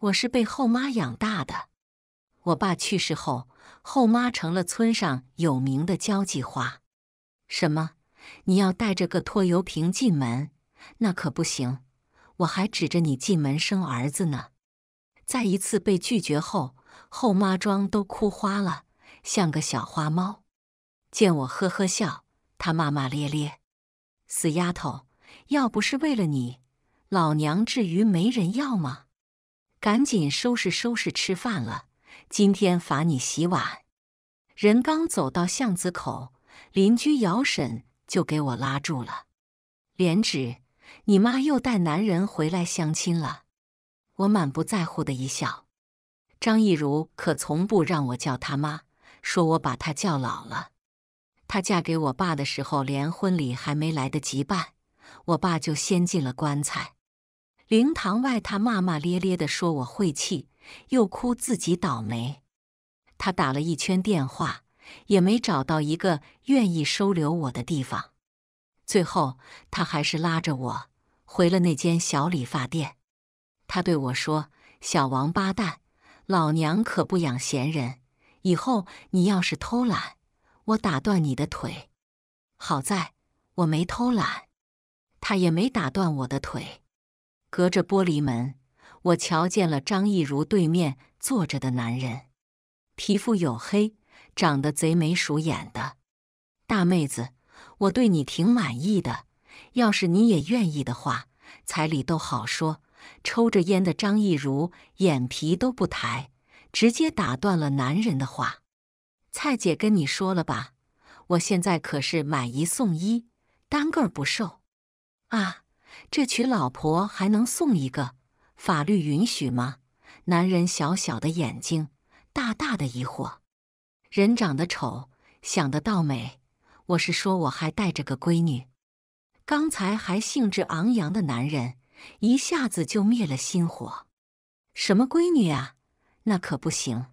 我是被后妈养大的，我爸去世后，后妈成了村上有名的交际花。什么？你要带着个拖油瓶进门？那可不行！我还指着你进门生儿子呢。再一次被拒绝后，后妈妆都哭花了，像个小花猫。见我呵呵笑，她骂骂咧咧：“死丫头！要不是为了你，老娘至于没人要吗？”赶紧收拾收拾，吃饭了。今天罚你洗碗。人刚走到巷子口，邻居姚婶就给我拉住了：“莲芷，你妈又带男人回来相亲了。”我满不在乎的一笑。张亦如可从不让我叫她妈，说我把她叫老了。她嫁给我爸的时候，连婚礼还没来得及办，我爸就先进了棺材。灵堂外，他骂骂咧咧地说：“我晦气，又哭自己倒霉。”他打了一圈电话，也没找到一个愿意收留我的地方。最后，他还是拉着我回了那间小理发店。他对我说：“小王八蛋，老娘可不养闲人。以后你要是偷懒，我打断你的腿。”好在我没偷懒，他也没打断我的腿。隔着玻璃门，我瞧见了张逸如对面坐着的男人，皮肤黝黑，长得贼眉鼠眼的。大妹子，我对你挺满意的，要是你也愿意的话，彩礼都好说。抽着烟的张逸如眼皮都不抬，直接打断了男人的话：“蔡姐跟你说了吧，我现在可是买一送一，单个不售啊。这娶老婆还能送一个？法律允许吗？男人小小的眼睛，大大的疑惑。人长得丑，想得倒美。我是说，我还带着个闺女。刚才还兴致昂扬的男人，一下子就灭了心火。什么闺女啊？那可不行！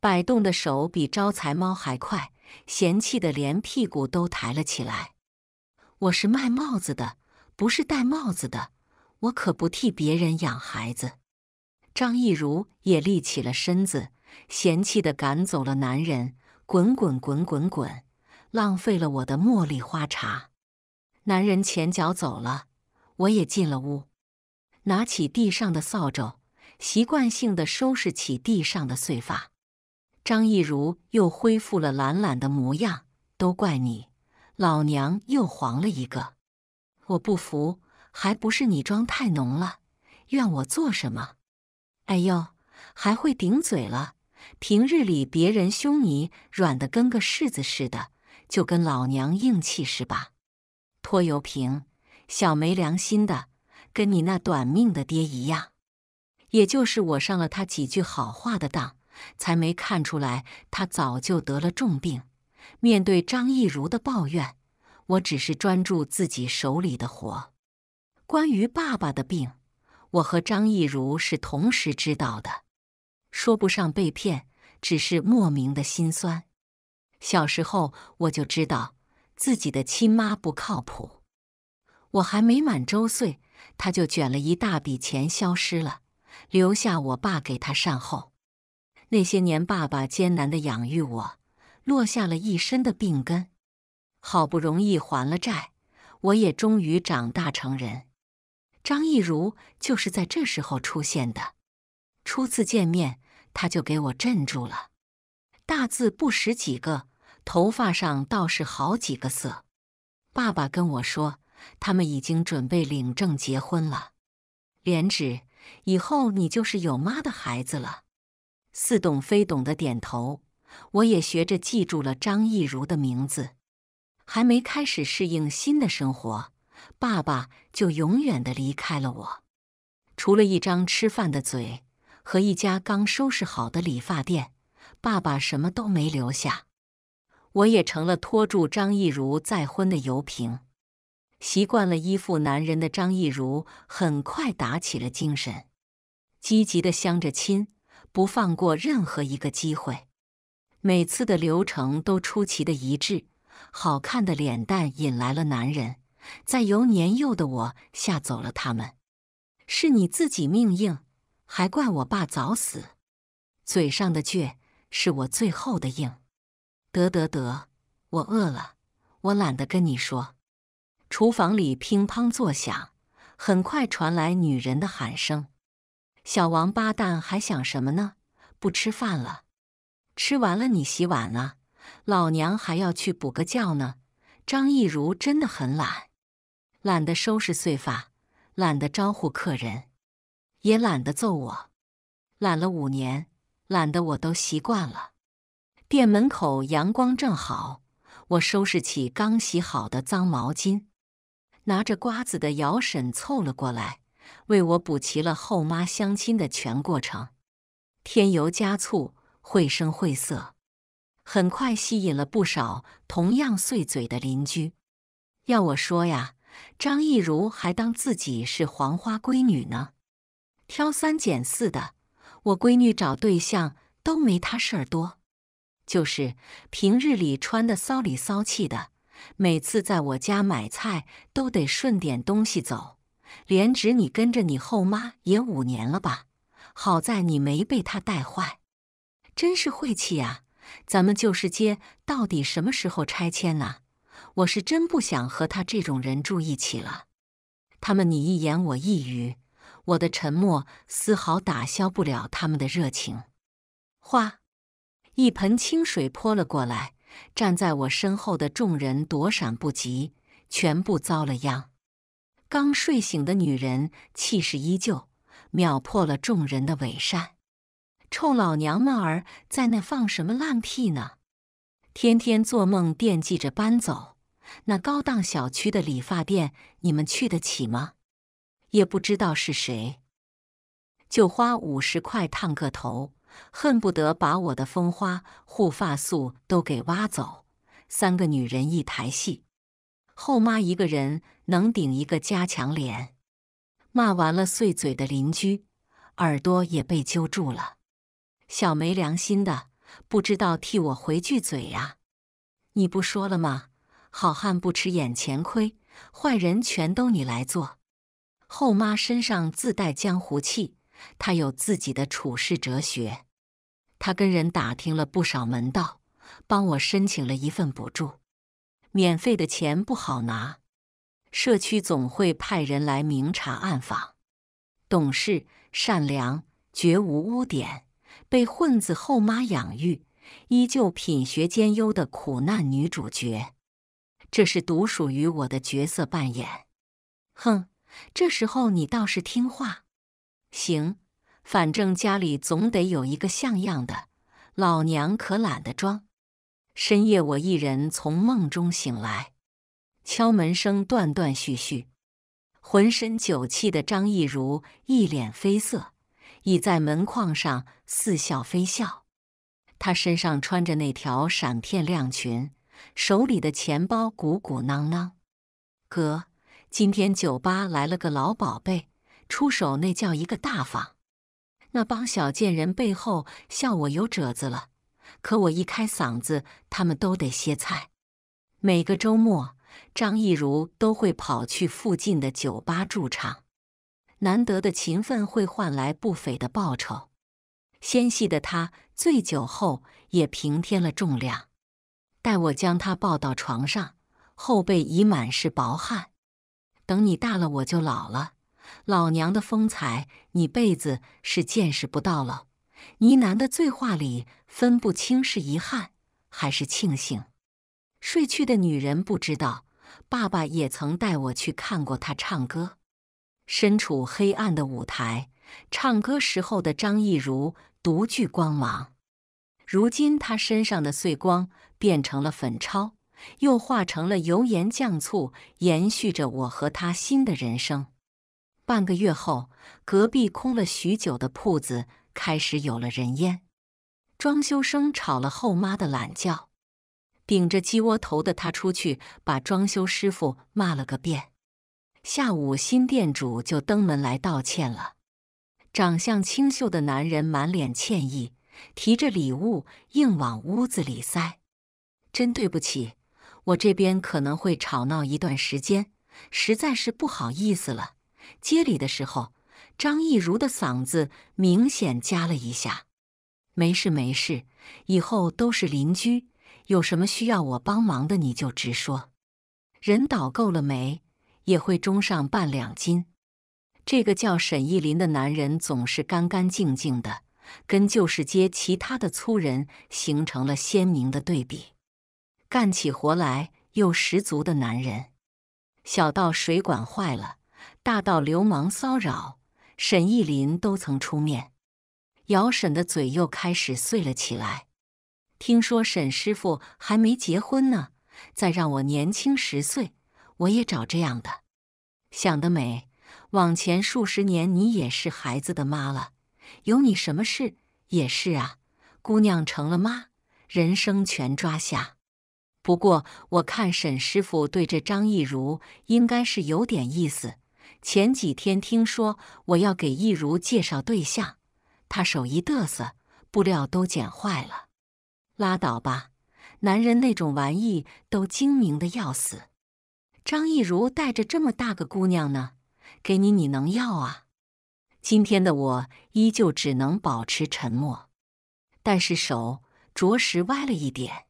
摆动的手比招财猫还快，嫌弃的连屁股都抬了起来。我是卖帽子的。不是戴帽子的，我可不替别人养孩子。张一如也立起了身子，嫌弃的赶走了男人。滚滚滚滚滚，浪费了我的茉莉花茶。男人前脚走了，我也进了屋，拿起地上的扫帚，习惯性的收拾起地上的碎发。张一如又恢复了懒懒的模样。都怪你，老娘又黄了一个。我不服，还不是你妆太浓了，怨我做什么？哎呦，还会顶嘴了！平日里别人凶你，软的跟个柿子似的，就跟老娘硬气是吧？拖油瓶，小没良心的，跟你那短命的爹一样。也就是我上了他几句好话的当，才没看出来他早就得了重病。面对张逸如的抱怨。我只是专注自己手里的活。关于爸爸的病，我和张逸如是同时知道的，说不上被骗，只是莫名的心酸。小时候我就知道自己的亲妈不靠谱，我还没满周岁，她就卷了一大笔钱消失了，留下我爸给她善后。那些年，爸爸艰难的养育我，落下了一身的病根。好不容易还了债，我也终于长大成人。张逸如就是在这时候出现的。初次见面，他就给我镇住了。大字不识几个，头发上倒是好几个色。爸爸跟我说，他们已经准备领证结婚了。莲芷，以后你就是有妈的孩子了。似懂非懂的点头，我也学着记住了张逸如的名字。还没开始适应新的生活，爸爸就永远的离开了我。除了一张吃饭的嘴和一家刚收拾好的理发店，爸爸什么都没留下。我也成了拖住张艺如再婚的油瓶。习惯了依附男人的张艺如很快打起了精神，积极的相着亲，不放过任何一个机会。每次的流程都出奇的一致。好看的脸蛋引来了男人，再由年幼的我吓走了他们。是你自己命硬，还怪我爸早死。嘴上的倔是我最后的硬。得得得，我饿了，我懒得跟你说。厨房里乒乓作响，很快传来女人的喊声：“小王八蛋还想什么呢？不吃饭了，吃完了你洗碗啊！”老娘还要去补个觉呢。张逸如真的很懒，懒得收拾碎发，懒得招呼客人，也懒得揍我。懒了五年，懒得我都习惯了。店门口阳光正好，我收拾起刚洗好的脏毛巾。拿着瓜子的姚婶凑了过来，为我补齐了后妈相亲的全过程，添油加醋，绘声绘色。很快吸引了不少同样碎嘴的邻居。要我说呀，张艺茹还当自己是黄花闺女呢，挑三拣四的。我闺女找对象都没她事儿多。就是平日里穿的骚里骚气的，每次在我家买菜都得顺点东西走。连侄你跟着你后妈也五年了吧？好在你没被她带坏，真是晦气啊！咱们旧市街到底什么时候拆迁啊？我是真不想和他这种人住一起了。他们你一言我一语，我的沉默丝毫打消不了他们的热情。哗！一盆清水泼了过来，站在我身后的众人躲闪不及，全部遭了殃。刚睡醒的女人气势依旧，秒破了众人的伪善。臭老娘们儿在那放什么烂屁呢？天天做梦惦记着搬走那高档小区的理发店，你们去得起吗？也不知道是谁，就花五十块烫个头，恨不得把我的蜂花护发素都给挖走。三个女人一台戏，后妈一个人能顶一个加强连。骂完了碎嘴的邻居，耳朵也被揪住了。小没良心的，不知道替我回句嘴呀！你不说了吗？好汉不吃眼前亏，坏人全都你来做。后妈身上自带江湖气，她有自己的处世哲学，她跟人打听了不少门道，帮我申请了一份补助。免费的钱不好拿，社区总会派人来明察暗访。懂事、善良，绝无污点。被混子后妈养育，依旧品学兼优的苦难女主角，这是独属于我的角色扮演。哼，这时候你倒是听话。行，反正家里总得有一个像样的，老娘可懒得装。深夜，我一人从梦中醒来，敲门声断断续续。浑身酒气的张艺如，一脸绯色。倚在门框上，似笑非笑。她身上穿着那条闪片亮裙，手里的钱包鼓鼓囊囊。哥，今天酒吧来了个老宝贝，出手那叫一个大方。那帮小贱人背后笑我有褶子了，可我一开嗓子，他们都得歇菜。每个周末，张艺如都会跑去附近的酒吧驻场。难得的勤奋会换来不菲的报酬。纤细的他醉酒后也平添了重量。待我将他抱到床上，后背已满是薄汗。等你大了，我就老了。老娘的风采，你辈子是见识不到了。呢喃的醉话里，分不清是遗憾还是庆幸。睡去的女人不知道，爸爸也曾带我去看过她唱歌。身处黑暗的舞台，唱歌时候的张艺茹独具光芒。如今，他身上的碎光变成了粉钞，又化成了油盐酱醋，延续着我和他新的人生。半个月后，隔壁空了许久的铺子开始有了人烟，装修声吵了后妈的懒觉。顶着鸡窝头的他出去，把装修师傅骂了个遍。下午，新店主就登门来道歉了。长相清秀的男人满脸歉意，提着礼物硬往屋子里塞。真对不起，我这边可能会吵闹一段时间，实在是不好意思了。接礼的时候，张逸如的嗓子明显夹了一下。没事没事，以后都是邻居，有什么需要我帮忙的你就直说。人倒够了没？也会中上半两斤。这个叫沈义林的男人总是干干净净的，跟旧市街其他的粗人形成了鲜明的对比。干起活来又十足的男人，小到水管坏了，大到流氓骚扰，沈义林都曾出面。姚婶的嘴又开始碎了起来。听说沈师傅还没结婚呢，再让我年轻十岁。我也找这样的，想得美。往前数十年，你也是孩子的妈了，有你什么事？也是啊，姑娘成了妈，人生全抓瞎。不过我看沈师傅对这张忆如应该是有点意思。前几天听说我要给忆如介绍对象，他手一嘚瑟，布料都剪坏了。拉倒吧，男人那种玩意都精明的要死。张一如带着这么大个姑娘呢，给你你能要啊？今天的我依旧只能保持沉默，但是手着实歪了一点。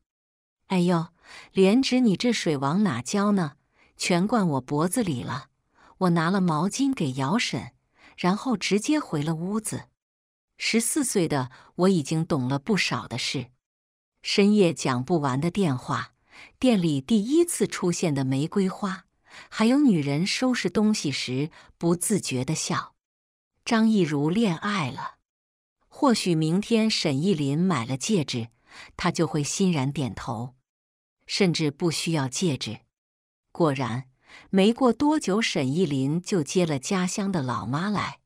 哎呦，莲芷，你这水往哪浇呢？全灌我脖子里了。我拿了毛巾给姚婶，然后直接回了屋子。十四岁的我已经懂了不少的事，深夜讲不完的电话。店里第一次出现的玫瑰花，还有女人收拾东西时不自觉的笑。张逸如恋爱了，或许明天沈意林买了戒指，她就会欣然点头，甚至不需要戒指。果然，没过多久，沈意林就接了家乡的老妈来。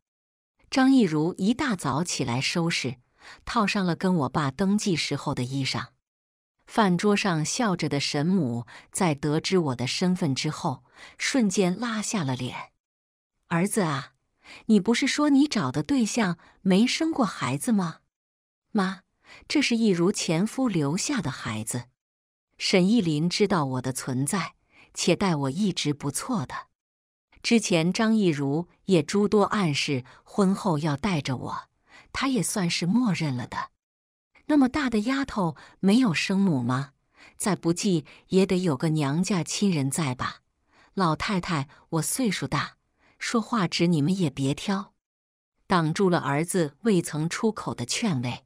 张逸如一大早起来收拾，套上了跟我爸登记时候的衣裳。饭桌上笑着的沈母，在得知我的身份之后，瞬间拉下了脸。儿子啊，你不是说你找的对象没生过孩子吗？妈，这是一如前夫留下的孩子。沈亦林知道我的存在，且待我一直不错的。之前张亦如也诸多暗示，婚后要带着我，他也算是默认了的。那么大的丫头没有生母吗？再不济也得有个娘家亲人在吧？老太太，我岁数大，说话直，你们也别挑，挡住了儿子未曾出口的劝慰。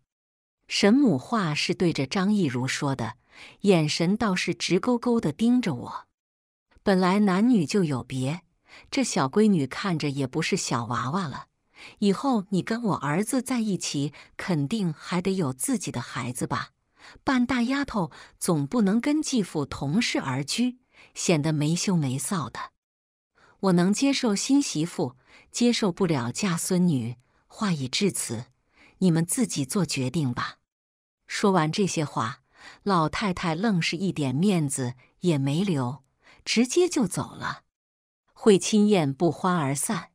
沈母话是对着张忆如说的，眼神倒是直勾勾的盯着我。本来男女就有别，这小闺女看着也不是小娃娃了。以后你跟我儿子在一起，肯定还得有自己的孩子吧？半大丫头总不能跟继父同室而居，显得没羞没臊的。我能接受新媳妇，接受不了嫁孙女。话已至此，你们自己做决定吧。说完这些话，老太太愣是一点面子也没留，直接就走了。会亲宴不欢而散。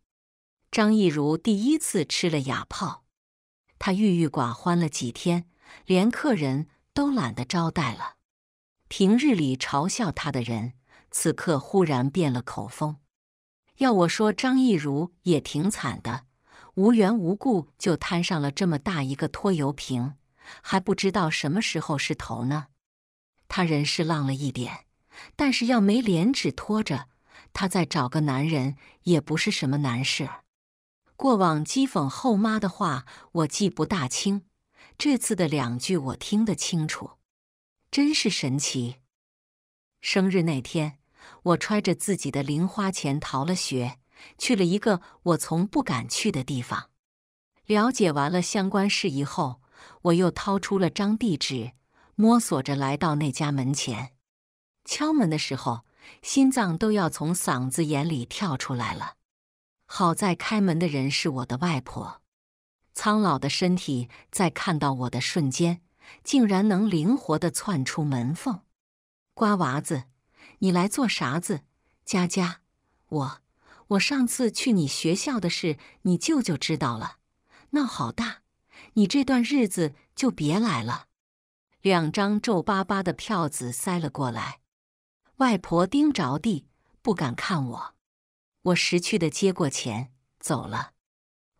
张逸如第一次吃了哑炮，他郁郁寡欢了几天，连客人都懒得招待了。平日里嘲笑他的人，此刻忽然变了口风。要我说，张逸如也挺惨的，无缘无故就摊上了这么大一个拖油瓶，还不知道什么时候是头呢。他人是浪了一点，但是要没脸纸拖着，他再找个男人也不是什么难事儿。过往讥讽后妈的话我记不大清，这次的两句我听得清楚，真是神奇。生日那天，我揣着自己的零花钱逃了学，去了一个我从不敢去的地方。了解完了相关事宜后，我又掏出了张地址，摸索着来到那家门前。敲门的时候，心脏都要从嗓子眼里跳出来了。好在开门的人是我的外婆，苍老的身体在看到我的瞬间，竟然能灵活的窜出门缝。瓜娃子，你来做啥子？佳佳，我，我上次去你学校的事，你舅舅知道了，闹好大，你这段日子就别来了。两张皱巴巴的票子塞了过来，外婆盯着地，不敢看我。我识趣的接过钱走了，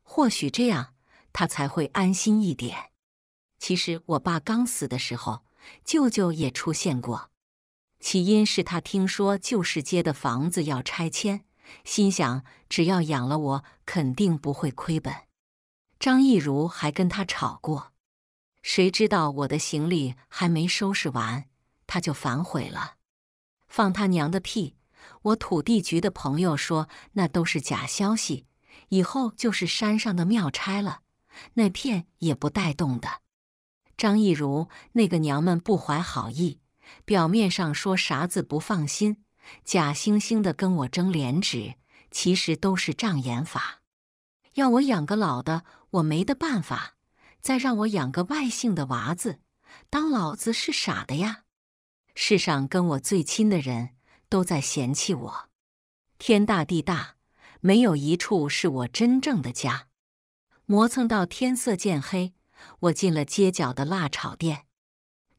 或许这样他才会安心一点。其实我爸刚死的时候，舅舅也出现过，起因是他听说旧市街的房子要拆迁，心想只要养了我，肯定不会亏本。张艺如还跟他吵过，谁知道我的行李还没收拾完，他就反悔了，放他娘的屁！我土地局的朋友说，那都是假消息。以后就是山上的庙拆了，那片也不带动的。张逸如那个娘们不怀好意，表面上说啥子不放心，假惺惺的跟我争廉耻，其实都是障眼法。要我养个老的，我没得办法；再让我养个外姓的娃子，当老子是傻的呀！世上跟我最亲的人。都在嫌弃我，天大地大，没有一处是我真正的家。磨蹭到天色渐黑，我进了街角的辣炒店，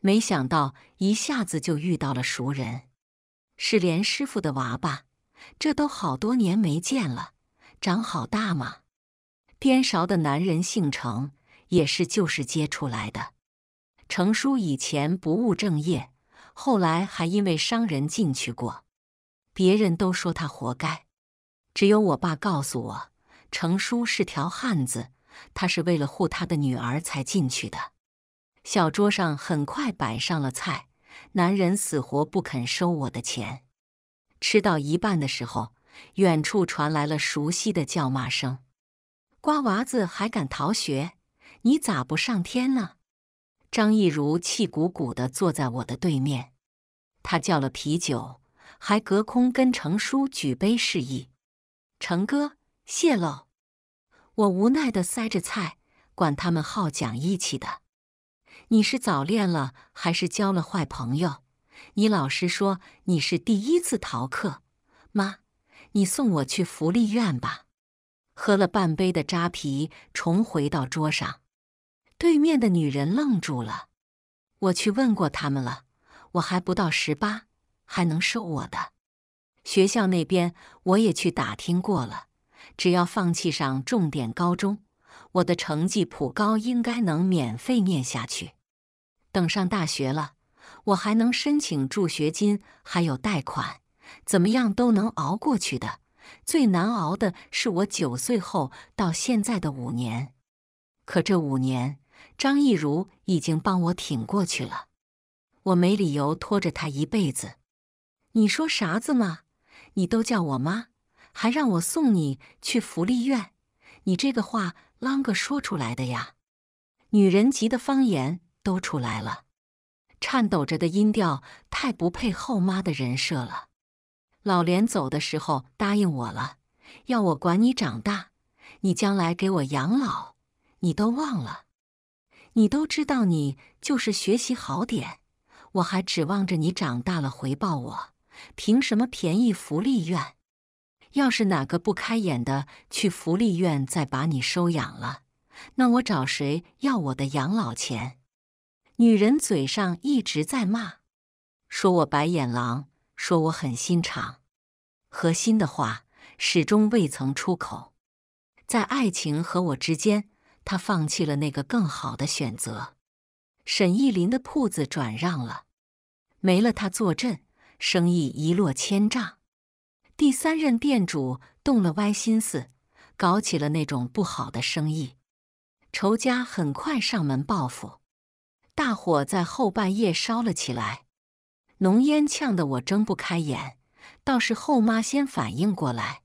没想到一下子就遇到了熟人，是连师傅的娃娃，这都好多年没见了，长好大嘛。颠勺的男人姓程，也是旧时街出来的，程叔以前不务正业。后来还因为伤人进去过，别人都说他活该，只有我爸告诉我，程叔是条汉子，他是为了护他的女儿才进去的。小桌上很快摆上了菜，男人死活不肯收我的钱。吃到一半的时候，远处传来了熟悉的叫骂声：“瓜娃子还敢逃学？你咋不上天呢？”张亦如气鼓鼓的坐在我的对面，他叫了啤酒，还隔空跟程叔举杯示意：“程哥，谢喽。”我无奈的塞着菜，管他们好讲义气的。你是早恋了，还是交了坏朋友？你老实说，你是第一次逃课。妈，你送我去福利院吧。喝了半杯的扎啤，重回到桌上。对面的女人愣住了。我去问过他们了，我还不到十八，还能收我的。学校那边我也去打听过了，只要放弃上重点高中，我的成绩普高应该能免费念下去。等上大学了，我还能申请助学金，还有贷款，怎么样都能熬过去的。最难熬的是我九岁后到现在的五年，可这五年。张亦如已经帮我挺过去了，我没理由拖着她一辈子。你说啥子嘛？你都叫我妈，还让我送你去福利院，你这个话啷个说出来的呀？女人急的方言都出来了，颤抖着的音调太不配后妈的人设了。老莲走的时候答应我了，要我管你长大，你将来给我养老，你都忘了。你都知道，你就是学习好点，我还指望着你长大了回报我。凭什么便宜福利院？要是哪个不开眼的去福利院再把你收养了，那我找谁要我的养老钱？女人嘴上一直在骂，说我白眼狼，说我很心肠，核心的话始终未曾出口，在爱情和我之间。他放弃了那个更好的选择。沈忆林的铺子转让了，没了他坐镇，生意一落千丈。第三任店主动了歪心思，搞起了那种不好的生意。仇家很快上门报复，大火在后半夜烧了起来，浓烟呛得我睁不开眼。倒是后妈先反应过来，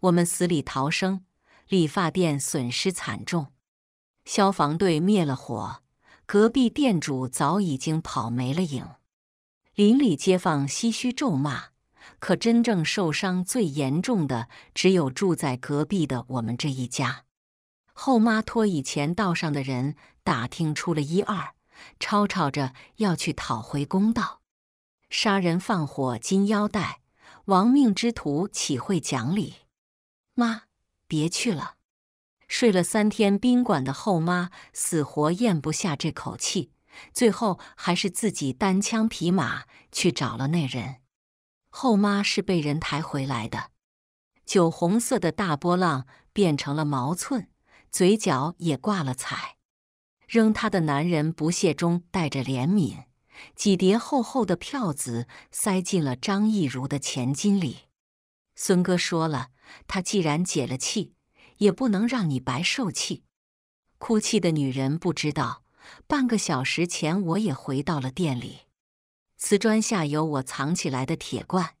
我们死里逃生。理发店损失惨重，消防队灭了火，隔壁店主早已经跑没了影。邻里街坊唏嘘咒骂，可真正受伤最严重的只有住在隔壁的我们这一家。后妈托以前道上的人打听出了一二，吵吵着要去讨回公道。杀人放火金腰带，亡命之徒岂会讲理？妈。别去了，睡了三天宾馆的后妈死活咽不下这口气，最后还是自己单枪匹马去找了那人。后妈是被人抬回来的，酒红色的大波浪变成了毛寸，嘴角也挂了彩。扔她的男人不屑中带着怜悯，几叠厚厚的票子塞进了张逸如的钱金里。孙哥说了。他既然解了气，也不能让你白受气。哭泣的女人不知道，半个小时前我也回到了店里。瓷砖下有我藏起来的铁罐，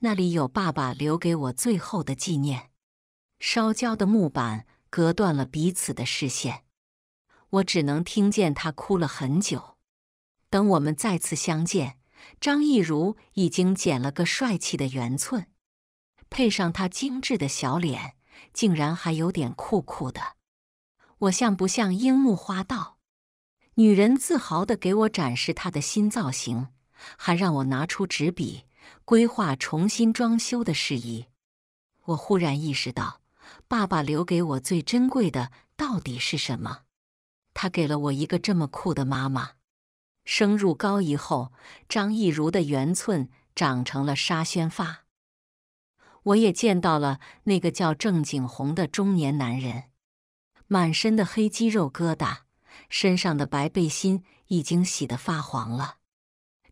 那里有爸爸留给我最后的纪念。烧焦的木板隔断了彼此的视线，我只能听见他哭了很久。等我们再次相见，张艺如已经剪了个帅气的圆寸。配上她精致的小脸，竟然还有点酷酷的，我像不像樱木花道？女人自豪的给我展示她的新造型，还让我拿出纸笔规划重新装修的事宜。我忽然意识到，爸爸留给我最珍贵的到底是什么？他给了我一个这么酷的妈妈。升入高一后，张艺茹的圆寸长成了沙宣发。我也见到了那个叫郑景洪的中年男人，满身的黑肌肉疙瘩，身上的白背心已经洗得发黄了。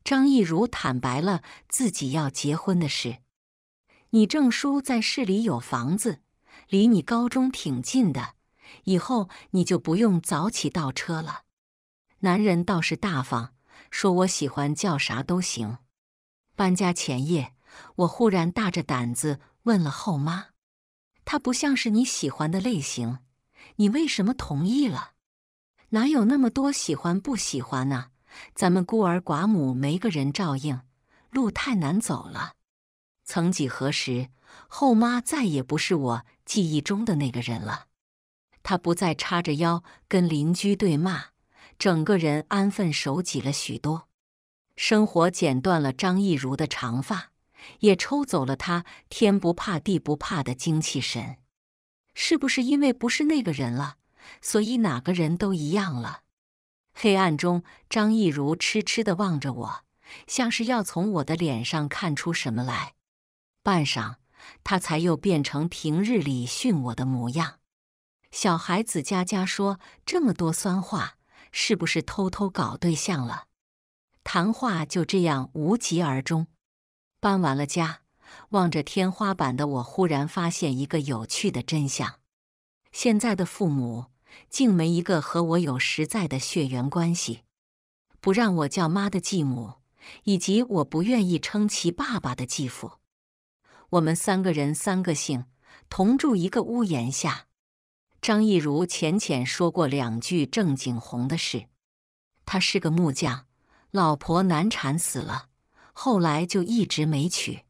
张艺如坦白了自己要结婚的事。你证书在市里有房子，离你高中挺近的，以后你就不用早起倒车了。男人倒是大方，说我喜欢叫啥都行。搬家前夜。我忽然大着胆子问了后妈：“她不像是你喜欢的类型，你为什么同意了？哪有那么多喜欢不喜欢呢？咱们孤儿寡母没个人照应，路太难走了。”曾几何时，后妈再也不是我记忆中的那个人了。她不再叉着腰跟邻居对骂，整个人安分守己了许多。生活剪断了张忆茹的长发。也抽走了他天不怕地不怕的精气神，是不是因为不是那个人了，所以哪个人都一样了？黑暗中，张逸如痴痴的望着我，像是要从我的脸上看出什么来。半晌，他才又变成平日里训我的模样：“小孩子家家说这么多酸话，是不是偷偷搞对象了？”谈话就这样无疾而终。搬完了家，望着天花板的我，忽然发现一个有趣的真相：现在的父母竟没一个和我有实在的血缘关系。不让我叫妈的继母，以及我不愿意称其爸爸的继父，我们三个人三个姓，同住一个屋檐下。张一如浅浅说过两句郑景洪的事，他是个木匠，老婆难产死了。后来就一直没娶，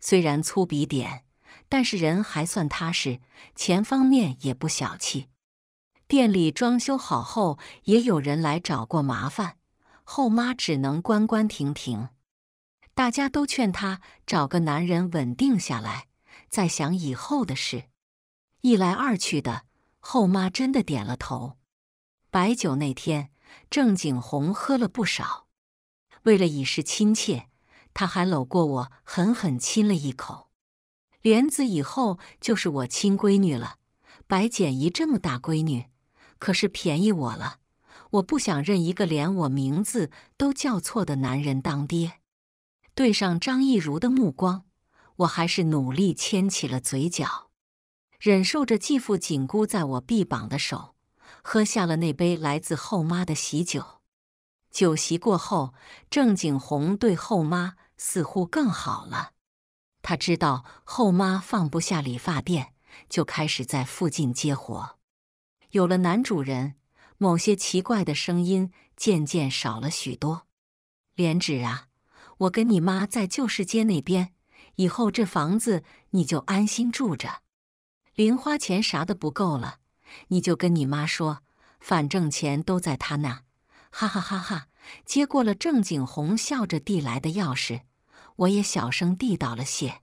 虽然粗鄙点，但是人还算踏实，钱方面也不小气。店里装修好后，也有人来找过麻烦，后妈只能关关停停。大家都劝她找个男人稳定下来，再想以后的事。一来二去的，后妈真的点了头。白酒那天，郑景洪喝了不少，为了以示亲切。他还搂过我，狠狠亲了一口。莲子以后就是我亲闺女了。白简怡这么大闺女，可是便宜我了。我不想认一个连我名字都叫错的男人当爹。对上张亦如的目光，我还是努力牵起了嘴角，忍受着继父紧箍在我臂膀的手，喝下了那杯来自后妈的喜酒。酒席过后，郑景洪对后妈似乎更好了。他知道后妈放不下理发店，就开始在附近接活。有了男主人，某些奇怪的声音渐渐少了许多。莲芷啊，我跟你妈在旧市街那边，以后这房子你就安心住着。零花钱啥的不够了，你就跟你妈说，反正钱都在她那。哈哈哈！哈接过了郑景红笑着递来的钥匙，我也小声地道了谢。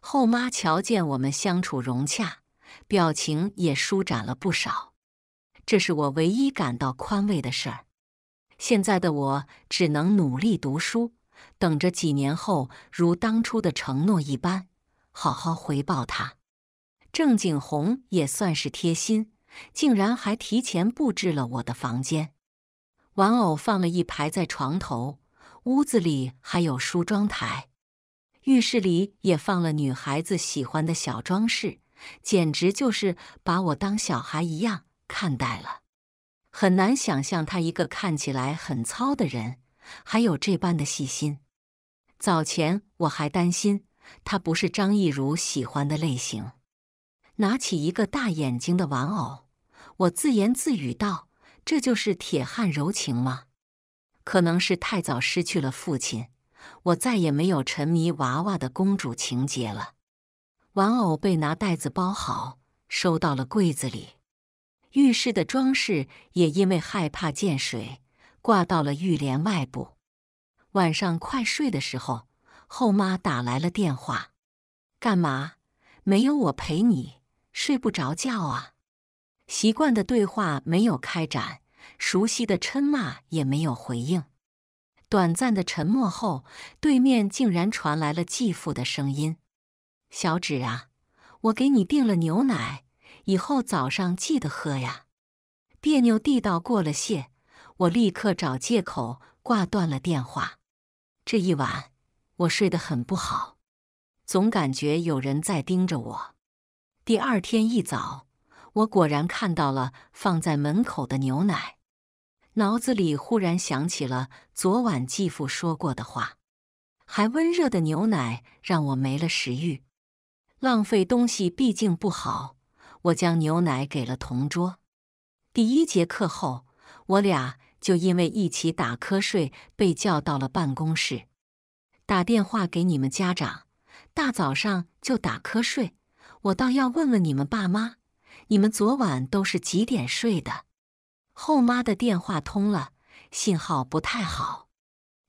后妈瞧见我们相处融洽，表情也舒展了不少。这是我唯一感到宽慰的事儿。现在的我只能努力读书，等着几年后如当初的承诺一般，好好回报他。郑景红也算是贴心，竟然还提前布置了我的房间。玩偶放了一排在床头，屋子里还有梳妆台，浴室里也放了女孩子喜欢的小装饰，简直就是把我当小孩一样看待了。很难想象他一个看起来很糙的人，还有这般的细心。早前我还担心他不是张逸如喜欢的类型。拿起一个大眼睛的玩偶，我自言自语道。这就是铁汉柔情吗？可能是太早失去了父亲，我再也没有沉迷娃娃的公主情节了。玩偶被拿袋子包好，收到了柜子里。浴室的装饰也因为害怕见水，挂到了浴帘外部。晚上快睡的时候，后妈打来了电话：“干嘛？没有我陪你，睡不着觉啊。”习惯的对话没有开展，熟悉的嗔骂也没有回应。短暂的沉默后，对面竟然传来了继父的声音：“小芷啊，我给你订了牛奶，以后早上记得喝呀。”别扭地道过了谢，我立刻找借口挂断了电话。这一晚，我睡得很不好，总感觉有人在盯着我。第二天一早。我果然看到了放在门口的牛奶，脑子里忽然想起了昨晚继父说过的话。还温热的牛奶让我没了食欲，浪费东西毕竟不好。我将牛奶给了同桌。第一节课后，我俩就因为一起打瞌睡被叫到了办公室。打电话给你们家长，大早上就打瞌睡，我倒要问问你们爸妈。你们昨晚都是几点睡的？后妈的电话通了，信号不太好。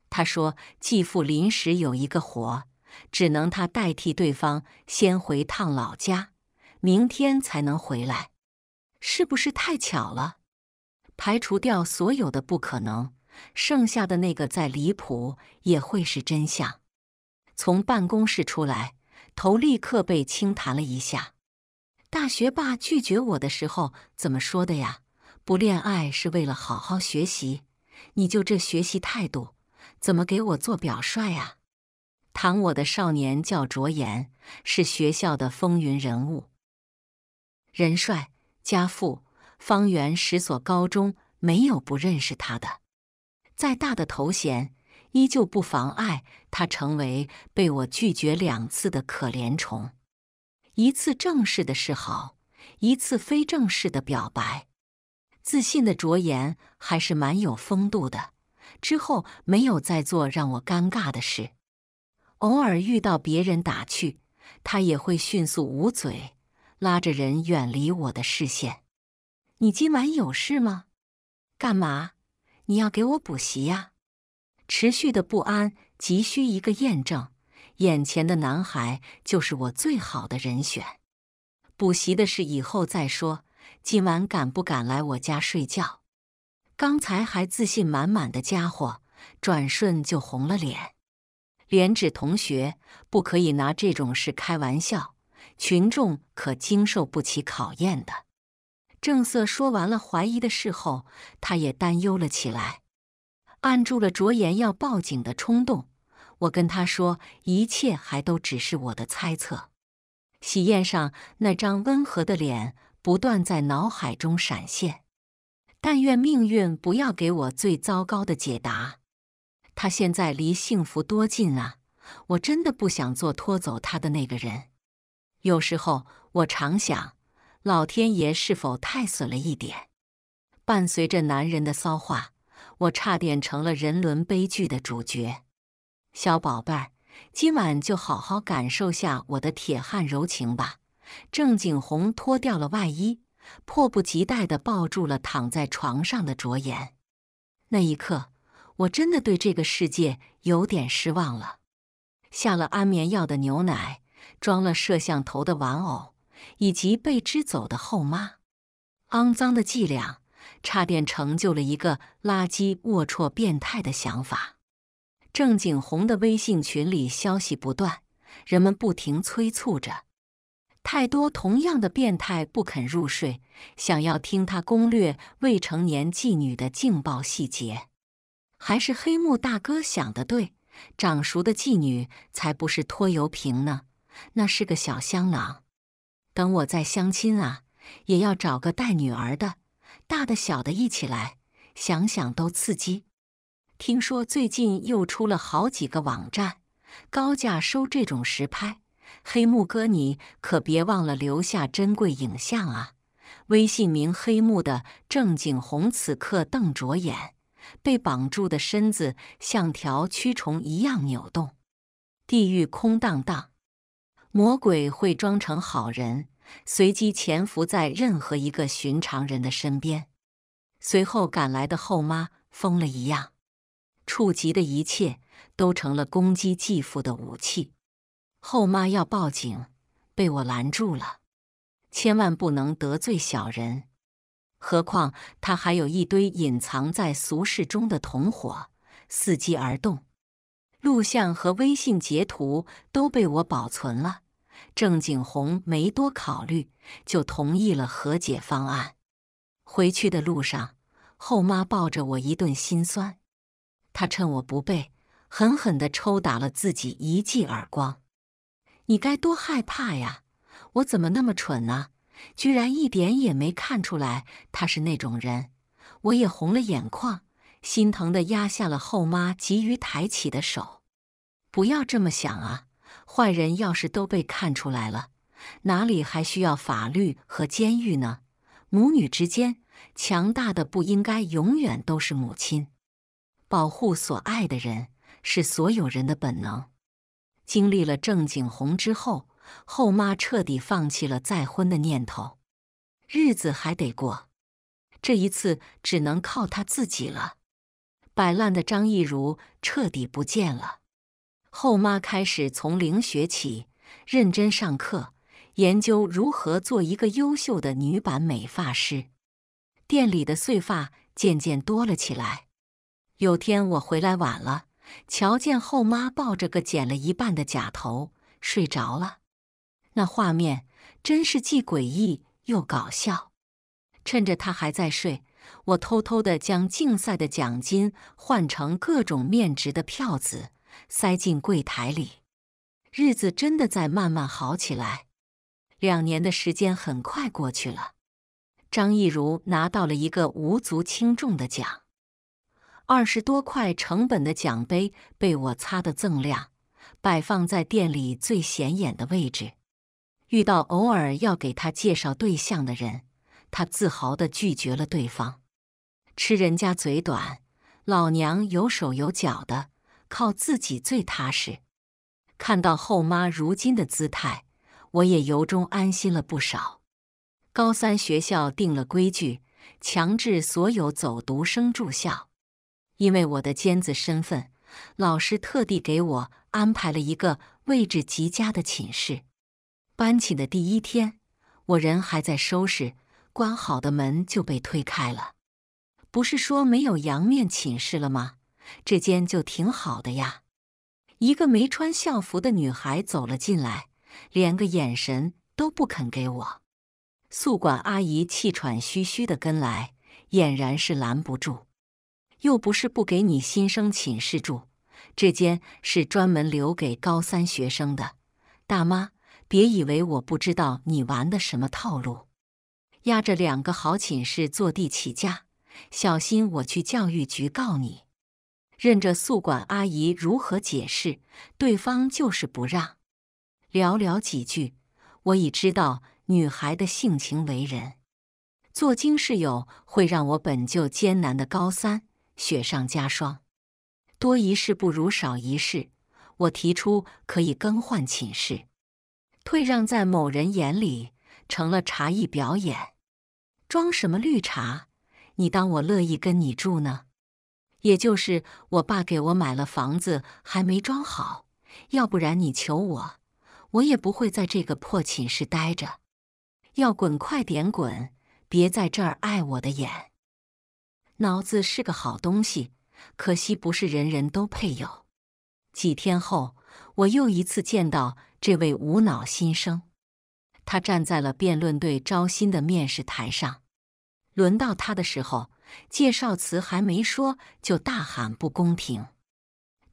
她说继父临时有一个活，只能她代替对方先回趟老家，明天才能回来。是不是太巧了？排除掉所有的不可能，剩下的那个再离谱也会是真相。从办公室出来，头立刻被轻弹了一下。大学霸拒绝我的时候怎么说的呀？不恋爱是为了好好学习，你就这学习态度，怎么给我做表率啊？谈我的少年叫卓言，是学校的风云人物，人帅家富，方圆十所高中没有不认识他的。再大的头衔，依旧不妨碍他成为被我拒绝两次的可怜虫。一次正式的示好，一次非正式的表白，自信的卓妍还是蛮有风度的。之后没有再做让我尴尬的事，偶尔遇到别人打趣，他也会迅速捂嘴，拉着人远离我的视线。你今晚有事吗？干嘛？你要给我补习呀？持续的不安，急需一个验证。眼前的男孩就是我最好的人选。补习的事以后再说。今晚敢不敢来我家睡觉？刚才还自信满满的家伙，转瞬就红了脸。莲芷同学，不可以拿这种事开玩笑，群众可经受不起考验的。正色说完了怀疑的事后，他也担忧了起来，按住了卓言要报警的冲动。我跟他说：“一切还都只是我的猜测。”喜宴上那张温和的脸不断在脑海中闪现。但愿命运不要给我最糟糕的解答。他现在离幸福多近啊！我真的不想做拖走他的那个人。有时候我常想，老天爷是否太损了一点？伴随着男人的骚话，我差点成了人伦悲剧的主角。小宝贝儿，今晚就好好感受下我的铁汉柔情吧。郑景红脱掉了外衣，迫不及待地抱住了躺在床上的卓妍。那一刻，我真的对这个世界有点失望了。下了安眠药的牛奶，装了摄像头的玩偶，以及被支走的后妈，肮脏的伎俩，差点成就了一个垃圾、龌龊、变态的想法。郑景洪的微信群里消息不断，人们不停催促着。太多同样的变态不肯入睡，想要听他攻略未成年妓女的劲爆细节。还是黑木大哥想的对，长熟的妓女才不是拖油瓶呢，那是个小香囊。等我再相亲啊，也要找个带女儿的，大的小的一起来，想想都刺激。听说最近又出了好几个网站，高价收这种实拍。黑木哥，你可别忘了留下珍贵影像啊！微信名“黑木”的郑景红此刻瞪着眼，被绑住的身子像条蛆虫一样扭动。地狱空荡荡，魔鬼会装成好人，随机潜伏在任何一个寻常人的身边。随后赶来的后妈疯了一样。触及的一切都成了攻击继父的武器。后妈要报警，被我拦住了。千万不能得罪小人，何况他还有一堆隐藏在俗世中的同伙，伺机而动。录像和微信截图都被我保存了。郑景洪没多考虑，就同意了和解方案。回去的路上，后妈抱着我一顿心酸。他趁我不备，狠狠地抽打了自己一记耳光。你该多害怕呀！我怎么那么蠢呢？居然一点也没看出来他是那种人。我也红了眼眶，心疼地压下了后妈急于抬起的手。不要这么想啊！坏人要是都被看出来了，哪里还需要法律和监狱呢？母女之间，强大的不应该永远都是母亲。保护所爱的人是所有人的本能。经历了郑景洪之后，后妈彻底放弃了再婚的念头。日子还得过，这一次只能靠她自己了。摆烂的张艺茹彻底不见了。后妈开始从零学起，认真上课，研究如何做一个优秀的女版美发师。店里的碎发渐渐多了起来。有天我回来晚了，瞧见后妈抱着个剪了一半的假头睡着了，那画面真是既诡异又搞笑。趁着她还在睡，我偷偷的将竞赛的奖金换成各种面值的票子，塞进柜台里。日子真的在慢慢好起来。两年的时间很快过去了，张逸如拿到了一个无足轻重的奖。二十多块成本的奖杯被我擦得锃亮，摆放在店里最显眼的位置。遇到偶尔要给他介绍对象的人，他自豪地拒绝了对方。吃人家嘴短，老娘有手有脚的，靠自己最踏实。看到后妈如今的姿态，我也由衷安心了不少。高三学校定了规矩，强制所有走读生住校。因为我的尖子身份，老师特地给我安排了一个位置极佳的寝室。搬寝的第一天，我人还在收拾，关好的门就被推开了。不是说没有阳面寝室了吗？这间就挺好的呀。一个没穿校服的女孩走了进来，连个眼神都不肯给我。宿管阿姨气喘吁吁的跟来，俨然是拦不住。又不是不给你新生寝室住，这间是专门留给高三学生的。大妈，别以为我不知道你玩的什么套路，压着两个好寝室坐地起价，小心我去教育局告你！任着宿管阿姨如何解释，对方就是不让。寥寥几句，我已知道女孩的性情为人，做经室友会让我本就艰难的高三。雪上加霜，多一事不如少一事。我提出可以更换寝室，退让在某人眼里成了茶艺表演，装什么绿茶？你当我乐意跟你住呢？也就是我爸给我买了房子，还没装好，要不然你求我，我也不会在这个破寝室待着。要滚，快点滚，别在这儿碍我的眼。脑子是个好东西，可惜不是人人都配有。几天后，我又一次见到这位无脑新生，他站在了辩论队招新的面试台上。轮到他的时候，介绍词还没说，就大喊不公平！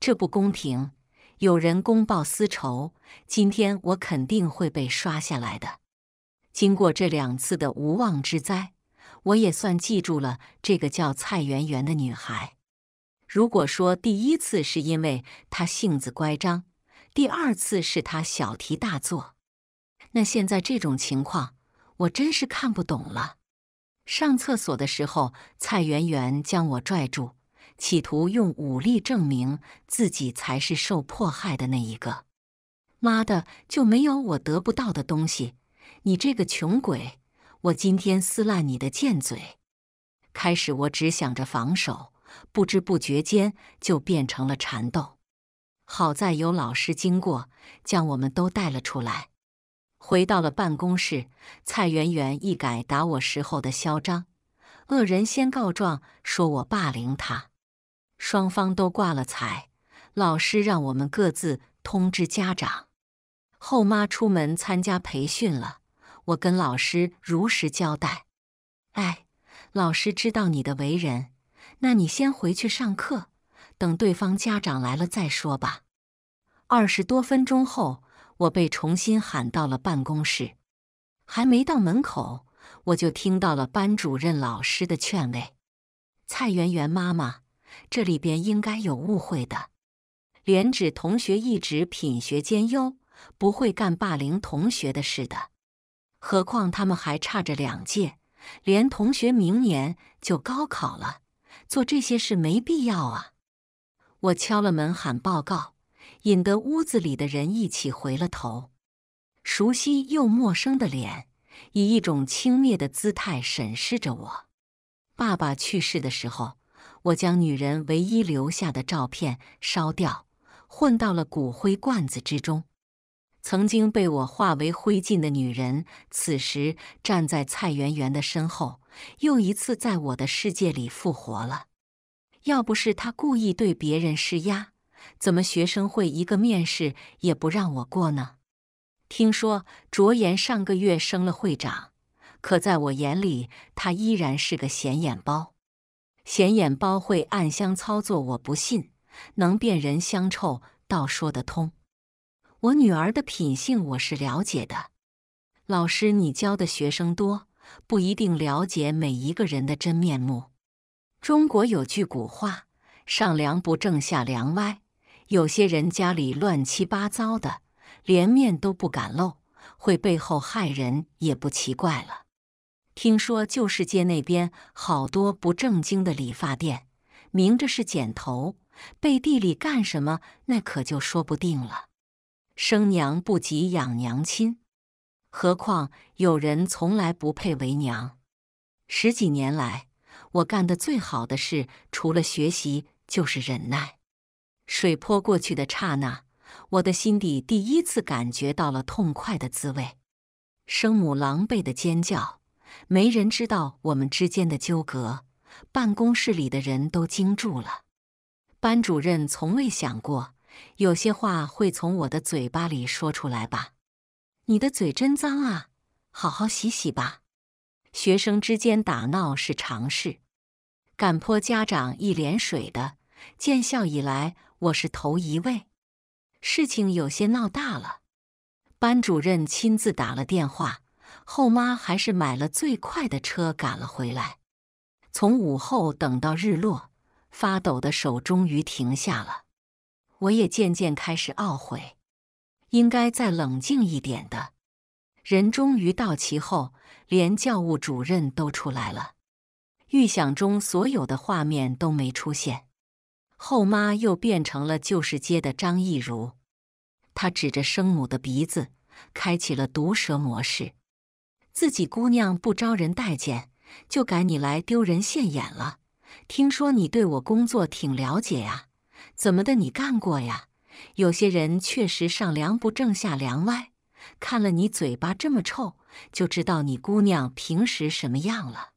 这不公平！有人公报私仇，今天我肯定会被刷下来的。经过这两次的无妄之灾。我也算记住了这个叫蔡圆圆的女孩。如果说第一次是因为她性子乖张，第二次是她小题大做，那现在这种情况，我真是看不懂了。上厕所的时候，蔡圆圆将我拽住，企图用武力证明自己才是受迫害的那一个。妈的，就没有我得不到的东西，你这个穷鬼！我今天撕烂你的贱嘴！开始我只想着防守，不知不觉间就变成了缠斗。好在有老师经过，将我们都带了出来，回到了办公室。蔡媛媛一改打我时候的嚣张，恶人先告状，说我霸凌她。双方都挂了彩，老师让我们各自通知家长。后妈出门参加培训了。我跟老师如实交代。哎，老师知道你的为人，那你先回去上课，等对方家长来了再说吧。二十多分钟后，我被重新喊到了办公室。还没到门口，我就听到了班主任老师的劝慰：“蔡媛媛妈妈，这里边应该有误会的。莲芷同学一直品学兼优，不会干霸凌同学的事的。”何况他们还差着两届，连同学明年就高考了，做这些事没必要啊！我敲了门喊报告，引得屋子里的人一起回了头。熟悉又陌生的脸，以一种轻蔑的姿态审视着我。爸爸去世的时候，我将女人唯一留下的照片烧掉，混到了骨灰罐子之中。曾经被我化为灰烬的女人，此时站在蔡媛媛的身后，又一次在我的世界里复活了。要不是她故意对别人施压，怎么学生会一个面试也不让我过呢？听说卓妍上个月升了会长，可在我眼里，她依然是个显眼包。显眼包会暗箱操作，我不信；能辨人香臭，倒说得通。我女儿的品性我是了解的，老师你教的学生多，不一定了解每一个人的真面目。中国有句古话：“上梁不正下梁歪”，有些人家里乱七八糟的，连面都不敢露，会背后害人也不奇怪了。听说旧世界那边好多不正经的理发店，明着是剪头，背地里干什么那可就说不定了。生娘不及养娘亲，何况有人从来不配为娘。十几年来，我干的最好的事，除了学习，就是忍耐。水泼过去的刹那，我的心底第一次感觉到了痛快的滋味。生母狼狈的尖叫，没人知道我们之间的纠葛。办公室里的人都惊住了。班主任从未想过。有些话会从我的嘴巴里说出来吧。你的嘴真脏啊，好好洗洗吧。学生之间打闹是常事，敢泼家长一脸水的，建校以来我是头一位。事情有些闹大了，班主任亲自打了电话，后妈还是买了最快的车赶了回来，从午后等到日落，发抖的手终于停下了。我也渐渐开始懊悔，应该再冷静一点的。人终于到齐后，连教务主任都出来了。预想中所有的画面都没出现，后妈又变成了旧世街的张艺如。她指着生母的鼻子，开启了毒舌模式：“自己姑娘不招人待见，就赶你来丢人现眼了。听说你对我工作挺了解啊。”怎么的？你干过呀？有些人确实上梁不正下梁歪，看了你嘴巴这么臭，就知道你姑娘平时什么样了。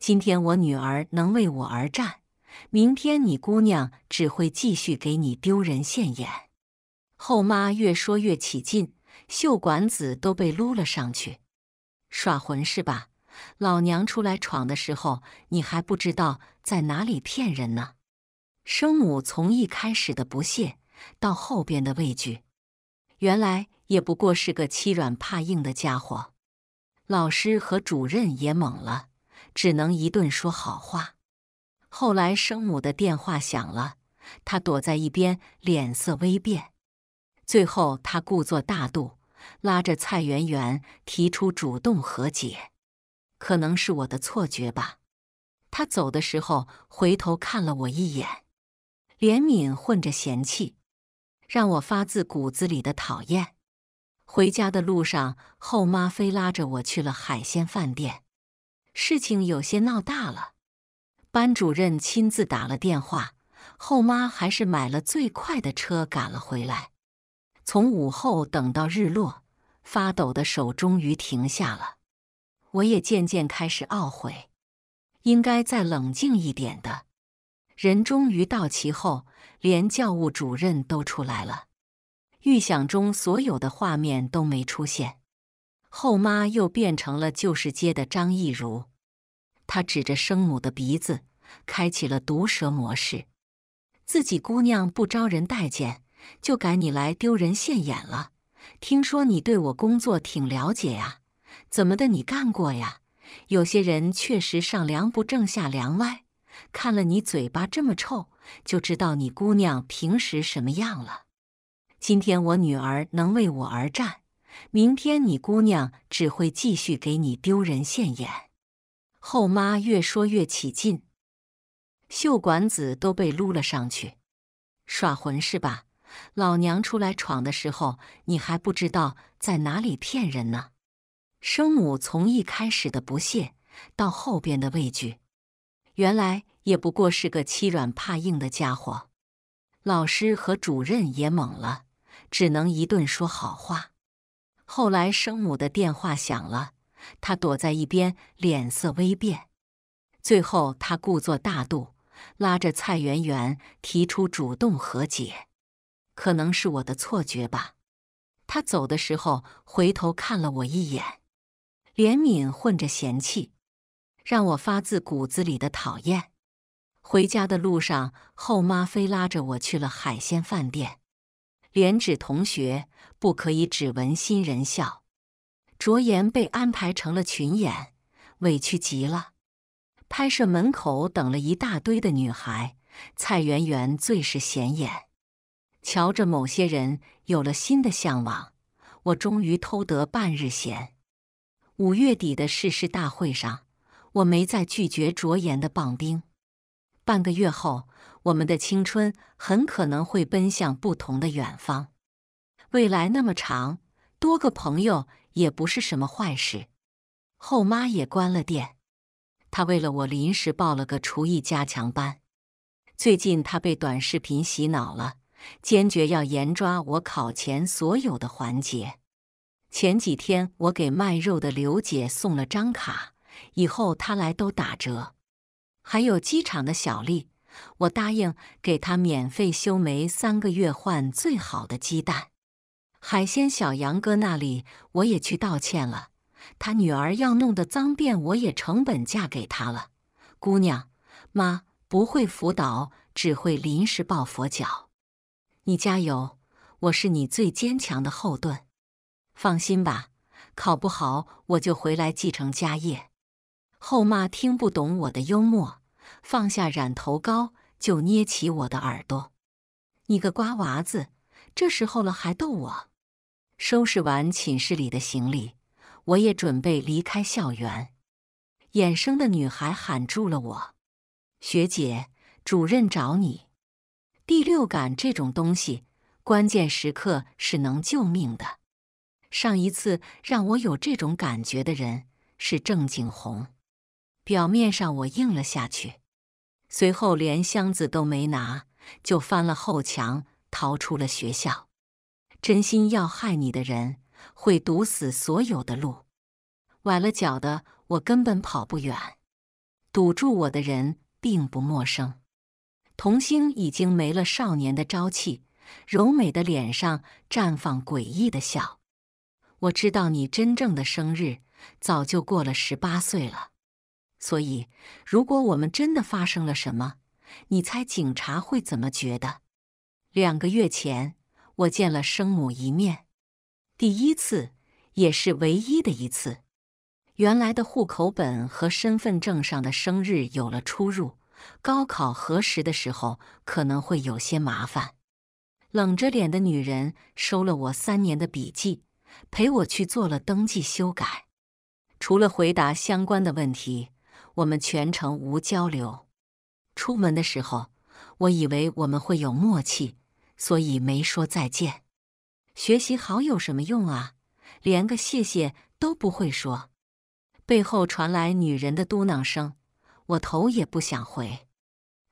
今天我女儿能为我而战，明天你姑娘只会继续给你丢人现眼。后妈越说越起劲，袖管子都被撸了上去。耍浑是吧？老娘出来闯的时候，你还不知道在哪里骗人呢。生母从一开始的不屑，到后边的畏惧，原来也不过是个欺软怕硬的家伙。老师和主任也懵了，只能一顿说好话。后来生母的电话响了，他躲在一边，脸色微变。最后他故作大度，拉着蔡圆圆提出主动和解。可能是我的错觉吧。他走的时候回头看了我一眼。怜悯混着嫌弃，让我发自骨子里的讨厌。回家的路上，后妈非拉着我去了海鲜饭店。事情有些闹大了，班主任亲自打了电话，后妈还是买了最快的车赶了回来。从午后等到日落，发抖的手终于停下了。我也渐渐开始懊悔，应该再冷静一点的。人终于到齐后，连教务主任都出来了。预想中所有的画面都没出现，后妈又变成了旧时街的张艺如。她指着生母的鼻子，开启了毒舌模式：“自己姑娘不招人待见，就赶你来丢人现眼了。听说你对我工作挺了解啊？怎么的，你干过呀？有些人确实上梁不正下梁歪。”看了你嘴巴这么臭，就知道你姑娘平时什么样了。今天我女儿能为我而战，明天你姑娘只会继续给你丢人现眼。后妈越说越起劲，秀管子都被撸了上去，耍浑是吧？老娘出来闯的时候，你还不知道在哪里骗人呢。生母从一开始的不屑，到后边的畏惧，原来。也不过是个欺软怕硬的家伙，老师和主任也懵了，只能一顿说好话。后来生母的电话响了，他躲在一边，脸色微变。最后他故作大度，拉着蔡媛媛提出主动和解。可能是我的错觉吧。他走的时候回头看了我一眼，怜悯混着嫌弃，让我发自骨子里的讨厌。回家的路上，后妈非拉着我去了海鲜饭店。连指同学不可以只闻新人笑。卓妍被安排成了群演，委屈极了。拍摄门口等了一大堆的女孩，蔡媛媛最是显眼。瞧着某些人有了新的向往，我终于偷得半日闲。五月底的誓师大会上，我没再拒绝卓妍的棒冰。半个月后，我们的青春很可能会奔向不同的远方。未来那么长，多个朋友也不是什么坏事。后妈也关了店，她为了我临时报了个厨艺加强班。最近她被短视频洗脑了，坚决要严抓我考前所有的环节。前几天我给卖肉的刘姐送了张卡，以后她来都打折。还有机场的小丽，我答应给她免费修眉三个月，换最好的鸡蛋。海鲜小杨哥那里我也去道歉了，他女儿要弄的脏辫，我也成本价给他了。姑娘，妈不会辅导，只会临时抱佛脚。你加油，我是你最坚强的后盾。放心吧，考不好我就回来继承家业。后妈听不懂我的幽默。放下染头膏，就捏起我的耳朵。你个瓜娃子，这时候了还逗我！收拾完寝室里的行李，我也准备离开校园。眼生的女孩喊住了我：“学姐，主任找你。”第六感这种东西，关键时刻是能救命的。上一次让我有这种感觉的人是郑景红。表面上我应了下去。随后连箱子都没拿，就翻了后墙逃出了学校。真心要害你的人会堵死所有的路，崴了脚的我根本跑不远。堵住我的人并不陌生。童星已经没了少年的朝气，柔美的脸上绽放诡异的笑。我知道你真正的生日早就过了十八岁了。所以，如果我们真的发生了什么，你猜警察会怎么觉得？两个月前，我见了生母一面，第一次，也是唯一的一次。原来的户口本和身份证上的生日有了出入，高考核实的时候可能会有些麻烦。冷着脸的女人收了我三年的笔记，陪我去做了登记修改，除了回答相关的问题。我们全程无交流。出门的时候，我以为我们会有默契，所以没说再见。学习好有什么用啊？连个谢谢都不会说。背后传来女人的嘟囔声，我头也不想回。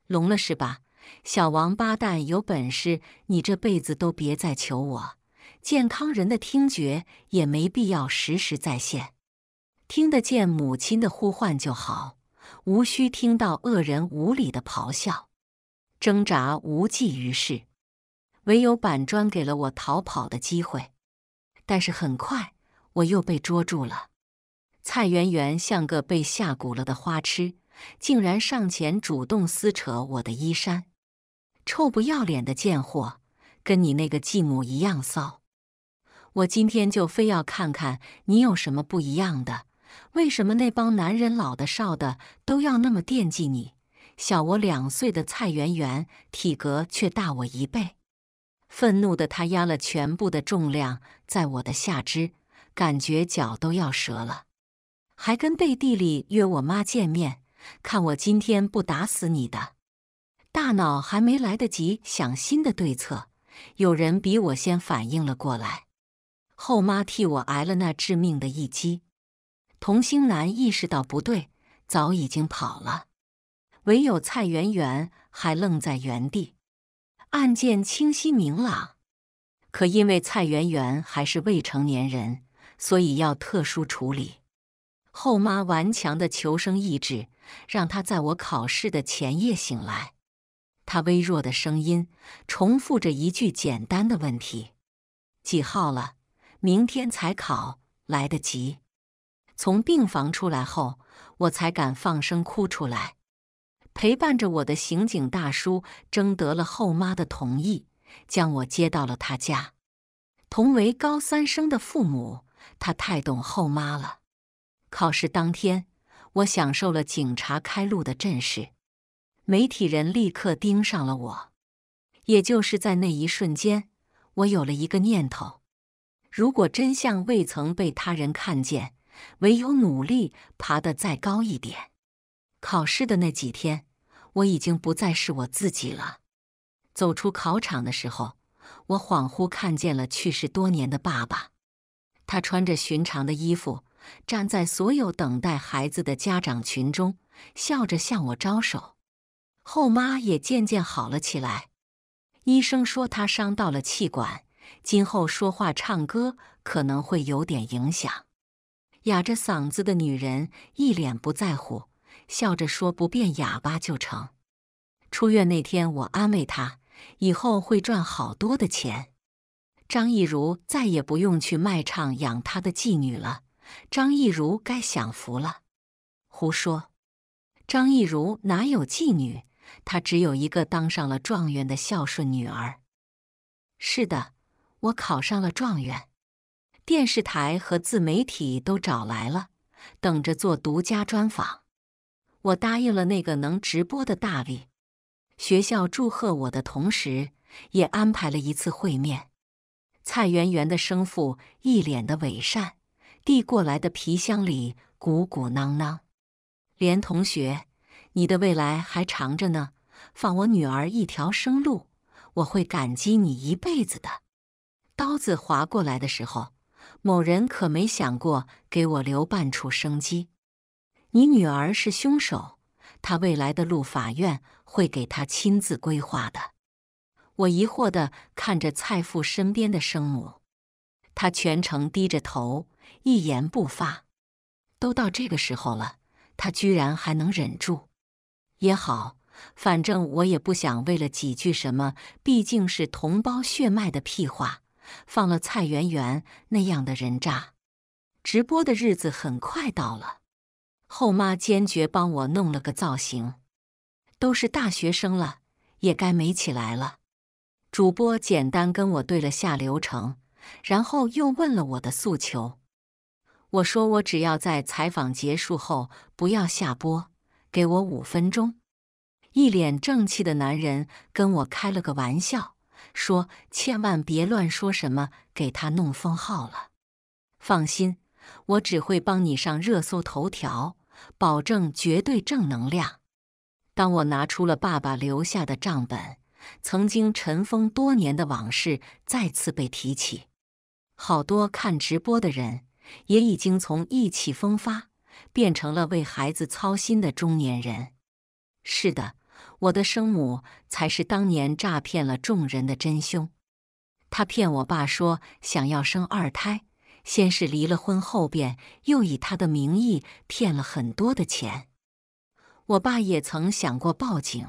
聋了是吧？小王八蛋，有本事你这辈子都别再求我。健康人的听觉也没必要实时在线，听得见母亲的呼唤就好。无需听到恶人无理的咆哮，挣扎无济于事，唯有板砖给了我逃跑的机会。但是很快我又被捉住了。蔡圆圆像个被吓蛊了的花痴，竟然上前主动撕扯我的衣衫。臭不要脸的贱货，跟你那个继母一样骚！我今天就非要看看你有什么不一样的。为什么那帮男人，老的少的都要那么惦记你？小我两岁的蔡媛媛，体格却大我一倍。愤怒的她压了全部的重量在我的下肢，感觉脚都要折了。还跟背地里约我妈见面，看我今天不打死你的！大脑还没来得及想新的对策，有人比我先反应了过来。后妈替我挨了那致命的一击。童星男意识到不对，早已经跑了，唯有蔡媛媛还愣在原地。案件清晰明朗，可因为蔡媛媛还是未成年人，所以要特殊处理。后妈顽强的求生意志，让她在我考试的前夜醒来。她微弱的声音重复着一句简单的问题：“几号了？明天才考，来得及。”从病房出来后，我才敢放声哭出来。陪伴着我的刑警大叔征得了后妈的同意，将我接到了他家。同为高三生的父母，他太懂后妈了。考试当天，我享受了警察开路的阵势，媒体人立刻盯上了我。也就是在那一瞬间，我有了一个念头：如果真相未曾被他人看见。唯有努力爬得再高一点。考试的那几天，我已经不再是我自己了。走出考场的时候，我恍惚看见了去世多年的爸爸。他穿着寻常的衣服，站在所有等待孩子的家长群中，笑着向我招手。后妈也渐渐好了起来。医生说她伤到了气管，今后说话、唱歌可能会有点影响。哑着嗓子的女人一脸不在乎，笑着说：“不变哑巴就成。”出院那天，我安慰她：“以后会赚好多的钱。”张逸如再也不用去卖唱养她的妓女了，张逸如该享福了。胡说，张逸如哪有妓女？她只有一个当上了状元的孝顺女儿。是的，我考上了状元。电视台和自媒体都找来了，等着做独家专访。我答应了那个能直播的大 V。学校祝贺我的同时，也安排了一次会面。蔡媛媛的生父一脸的伪善，递过来的皮箱里鼓鼓囊囊。连同学，你的未来还长着呢，放我女儿一条生路，我会感激你一辈子的。刀子划过来的时候。某人可没想过给我留半处生机。你女儿是凶手，她未来的路，法院会给她亲自规划的。我疑惑地看着蔡父身边的生母，他全程低着头，一言不发。都到这个时候了，他居然还能忍住。也好，反正我也不想为了几句什么毕竟是同胞血脉的屁话。放了蔡媛媛那样的人渣，直播的日子很快到了。后妈坚决帮我弄了个造型，都是大学生了，也该美起来了。主播简单跟我对了下流程，然后又问了我的诉求。我说我只要在采访结束后不要下播，给我五分钟。一脸正气的男人跟我开了个玩笑。说：“千万别乱说什么，给他弄封号了。放心，我只会帮你上热搜头条，保证绝对正能量。”当我拿出了爸爸留下的账本，曾经尘封多年的往事再次被提起。好多看直播的人也已经从意气风发变成了为孩子操心的中年人。是的。我的生母才是当年诈骗了众人的真凶，她骗我爸说想要生二胎，先是离了婚，后边又以她的名义骗了很多的钱。我爸也曾想过报警，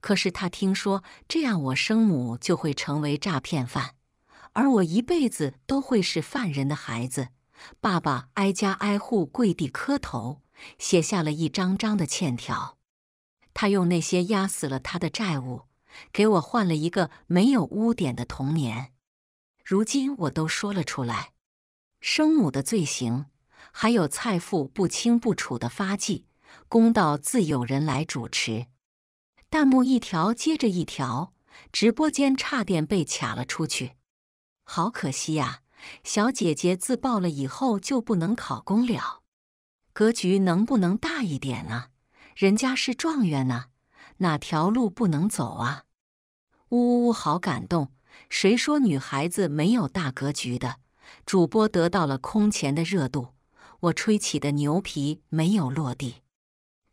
可是他听说这样我生母就会成为诈骗犯，而我一辈子都会是犯人的孩子。爸爸挨家挨户跪地磕头，写下了一张张的欠条。他用那些压死了他的债务，给我换了一个没有污点的童年。如今我都说了出来，生母的罪行，还有蔡父不清不楚的发迹，公道自有人来主持。弹幕一条接着一条，直播间差点被卡了出去。好可惜呀，小姐姐自爆了以后就不能考公了，格局能不能大一点呢？人家是状元呢，哪条路不能走啊？呜呜呜，好感动！谁说女孩子没有大格局的？主播得到了空前的热度，我吹起的牛皮没有落地。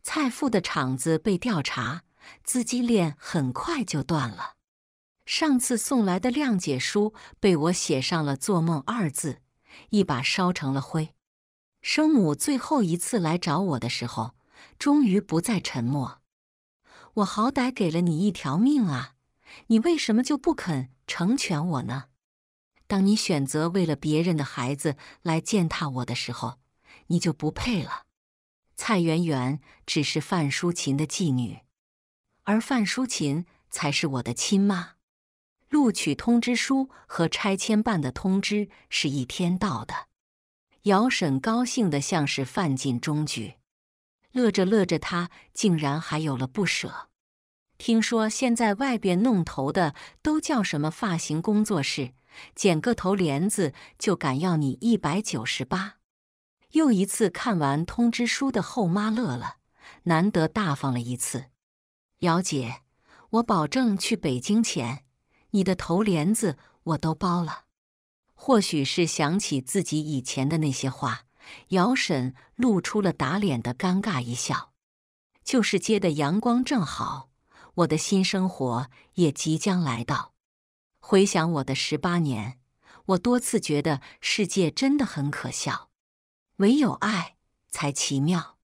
蔡父的厂子被调查，资金链很快就断了。上次送来的谅解书被我写上了“做梦”二字，一把烧成了灰。生母最后一次来找我的时候。终于不再沉默。我好歹给了你一条命啊，你为什么就不肯成全我呢？当你选择为了别人的孩子来践踏我的时候，你就不配了。蔡媛媛只是范淑琴的妓女，而范淑琴才是我的亲妈。录取通知书和拆迁办的通知是一天到的。姚婶高兴的像是范进中举。乐着乐着，他竟然还有了不舍。听说现在外边弄头的都叫什么发型工作室，剪个头帘子就敢要你一百九十八。又一次看完通知书的后妈乐了，难得大方了一次。姚姐，我保证去北京前，你的头帘子我都包了。或许是想起自己以前的那些话。姚婶露出了打脸的尴尬一笑。就是街的阳光正好，我的新生活也即将来到。回想我的十八年，我多次觉得世界真的很可笑，唯有爱才奇妙。